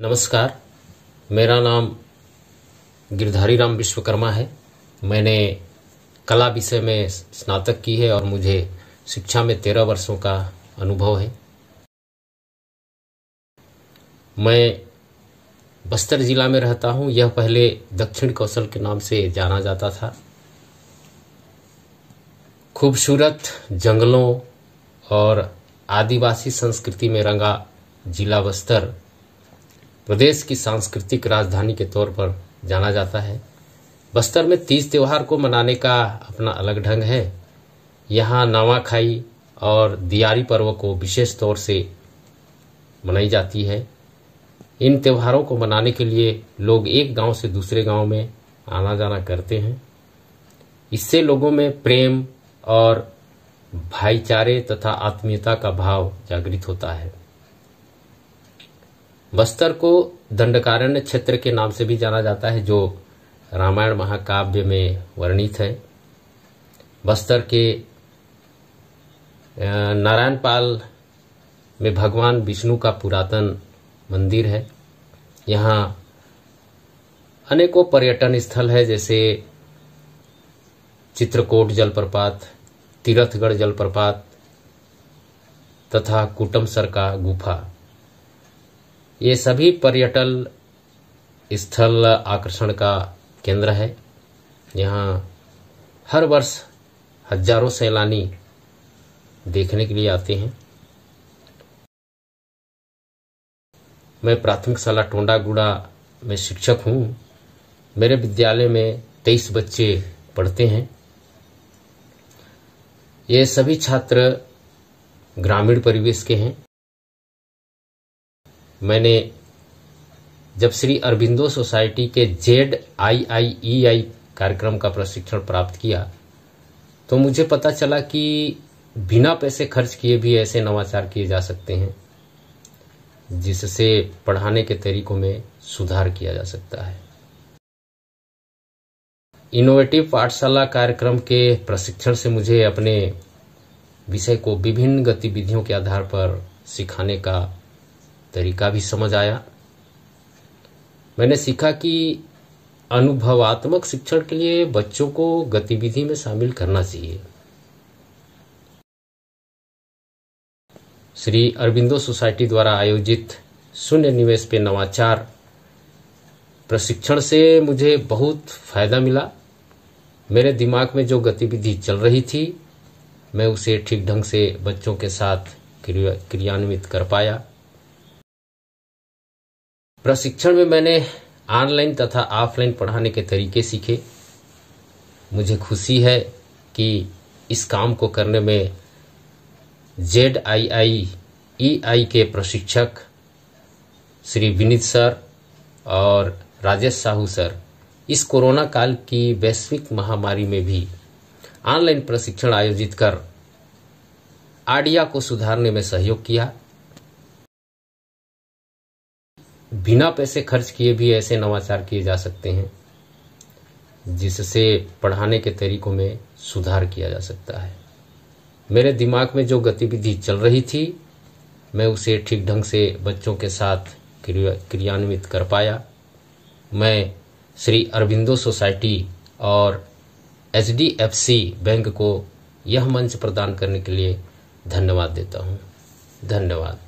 नमस्कार मेरा नाम गिरधारी राम विश्वकर्मा है मैंने कला विषय में स्नातक की है और मुझे शिक्षा में तेरह वर्षों का अनुभव है मैं बस्तर जिला में रहता हूं यह पहले दक्षिण कौशल के नाम से जाना जाता था खूबसूरत जंगलों और आदिवासी संस्कृति में रंगा जिला बस्तर प्रदेश की सांस्कृतिक राजधानी के तौर पर जाना जाता है बस्तर में तीज त्यौहार को मनाने का अपना अलग ढंग है यहाँ नवाखाई और दियारी पर्व को विशेष तौर से मनाई जाती है इन त्योहारों को मनाने के लिए लोग एक गांव से दूसरे गांव में आना जाना करते हैं इससे लोगों में प्रेम और भाईचारे तथा आत्मीयता का भाव जागृत होता है बस्तर को दंडकारण्य क्षेत्र के नाम से भी जाना जाता है जो रामायण महाकाव्य में वर्णित है बस्तर के नारायणपाल में भगवान विष्णु का पुरातन मंदिर है यहाँ अनेकों पर्यटन स्थल है जैसे चित्रकोट जलप्रपात तीर्थगढ़ जलप्रपात तथा कुटमसर का गुफा ये सभी पर्यटन स्थल आकर्षण का केंद्र है यहाँ हर वर्ष हजारों सैलानी देखने के लिए आते हैं मैं प्राथमिक शाला टोंडागुड़ा में शिक्षक हूँ मेरे विद्यालय में तेईस बच्चे पढ़ते हैं ये सभी छात्र ग्रामीण परिवेश के हैं मैंने जब श्री अरबिंदो सोसाइटी के Z I I E I कार्यक्रम का प्रशिक्षण प्राप्त किया तो मुझे पता चला कि बिना पैसे खर्च किए भी ऐसे नवाचार किए जा सकते हैं जिससे पढ़ाने के तरीकों में सुधार किया जा सकता है इनोवेटिव पाठशाला कार्यक्रम के प्रशिक्षण से मुझे अपने विषय को विभिन्न गतिविधियों के आधार पर सिखाने का तरीका भी समझ आया मैंने सीखा कि अनुभवात्मक शिक्षण के लिए बच्चों को गतिविधि में शामिल करना चाहिए श्री अरबिंदो सोसाइटी द्वारा आयोजित शून्य निवेश पे नवाचार प्रशिक्षण से मुझे बहुत फायदा मिला मेरे दिमाग में जो गतिविधि चल रही थी मैं उसे ठीक ढंग से बच्चों के साथ क्रियान्वित कर पाया प्रशिक्षण में मैंने ऑनलाइन तथा ऑफलाइन पढ़ाने के तरीके सीखे मुझे खुशी है कि इस काम को करने में जेड आई आई ई आई के प्रशिक्षक श्री विनीत सर और राजेश साहू सर इस कोरोना काल की वैश्विक महामारी में भी ऑनलाइन प्रशिक्षण आयोजित कर आडिया को सुधारने में सहयोग किया बिना पैसे खर्च किए भी ऐसे नवाचार किए जा सकते हैं जिससे पढ़ाने के तरीकों में सुधार किया जा सकता है मेरे दिमाग में जो गतिविधि चल रही थी मैं उसे ठीक ढंग से बच्चों के साथ क्रियान्वित कर पाया मैं श्री अरविंदो सोसाइटी और एच बैंक को यह मंच प्रदान करने के लिए धन्यवाद देता हूँ धन्यवाद